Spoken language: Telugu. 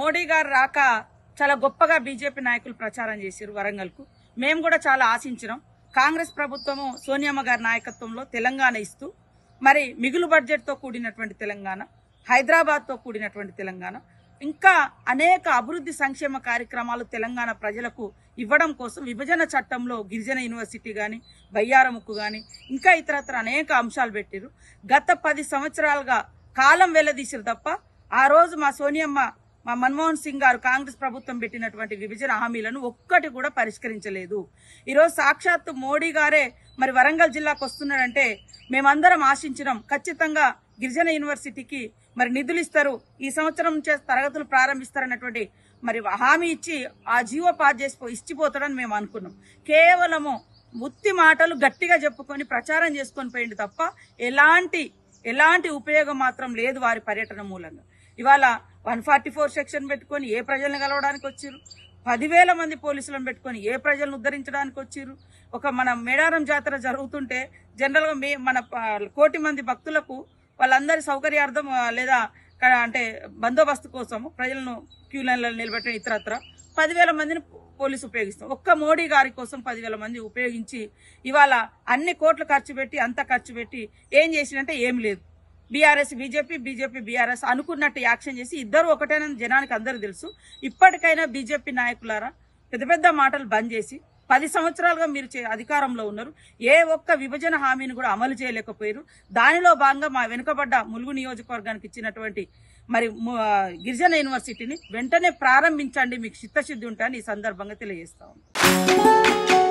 మోడీ గారు రాక చాలా గొప్పగా బీజేపీ నాయకులు ప్రచారం చేశారు కు మేము కూడా చాలా ఆశించినాం కాంగ్రెస్ ప్రభుత్వము సోనియామ్మ గారి నాయకత్వంలో తెలంగాణ ఇస్తూ మరి మిగులు బడ్జెట్తో కూడినటువంటి తెలంగాణ హైదరాబాద్తో కూడినటువంటి తెలంగాణ ఇంకా అనేక అభివృద్ధి సంక్షేమ కార్యక్రమాలు తెలంగాణ ప్రజలకు ఇవ్వడం కోసం విభజన చట్టంలో గిరిజన యూనివర్సిటీ కానీ బయ్యారముక్కు కానీ ఇంకా ఇతరత్ర అనేక అంశాలు పెట్టారు గత పది సంవత్సరాలుగా కాలం వెల్లదీసారు తప్ప ఆ రోజు మా సోనియమ్మ మా మన్మోహన్ సింగ్ గారు కాంగ్రెస్ ప్రభుత్వం పెట్టినటువంటి విభజన హామీలను ఒక్కటి కూడా పరిష్కరించలేదు ఈరోజు సాక్షాత్తు మోడీ గారే మరి వరంగల్ జిల్లాకు వస్తున్నాడంటే మేమందరం ఆశించినాం ఖచ్చితంగా గిరిజన యూనివర్సిటీకి మరి నిధులు ఇస్తారు ఈ సంవత్సరం నుంచే తరగతులు ప్రారంభిస్తారన్నటువంటి మరి హామీ ఇచ్చి ఆ జీవో పాస్ చేసిపో ఇచ్చిపోతాడని మేము అనుకున్నాం కేవలము ముత్తి మాటలు గట్టిగా చెప్పుకొని ప్రచారం చేసుకొని పోయింది తప్ప ఎలాంటి ఎలాంటి ఉపయోగం మాత్రం లేదు వారి పర్యటన మూలంగా ఇవాళ వన్ ఫార్టీ ఫోర్ సెక్షన్ పెట్టుకొని ఏ ప్రజల్ని కలవడానికి వచ్చారు పదివేల మంది పోలీసులను పెట్టుకొని ఏ ప్రజలను ఉద్ధరించడానికి వచ్చారు ఒక మన మేడారం జాతర జరుగుతుంటే జనరల్గా మే మన కోటి మంది భక్తులకు వాళ్ళందరి సౌకర్యార్థం లేదా అంటే బందోబస్తు కోసం ప్రజలను క్యూ లైన్లలో నిలబెట్టిన ఇతరత్ర పదివేల మందిని పోలీసు ఉపయోగిస్తాం ఒక్క మోడీ గారి కోసం పదివేల మంది ఉపయోగించి ఇవాళ అన్ని కోట్లు ఖర్చు పెట్టి అంత ఖర్చు పెట్టి ఏం చేసినంటే ఏం లేదు బీఆర్ఎస్ బీజేపీ బీజేపీ బీఆర్ఎస్ అనుకున్నట్టు యాక్షన్ చేసి ఇద్దరు ఒకటేనని జనానికి అందరూ తెలుసు ఇప్పటికైనా బీజేపీ నాయకులారా పెద్ద పెద్ద మాటలు బంద్ చేసి పది సంవత్సరాలుగా మీరు అధికారంలో ఉన్నారు ఏ ఒక్క విభజన హామీని కూడా అమలు చేయలేకపోయారు దానిలో భాగంగా మా వెనుకబడ్డ ములుగు నియోజకవర్గానికి ఇచ్చినటువంటి మరి గిరిజన యూనివర్సిటీని వెంటనే ప్రారంభించండి మీకు చిత్తశుద్ధి ఉంటాయని ఈ సందర్భంగా తెలియజేస్తా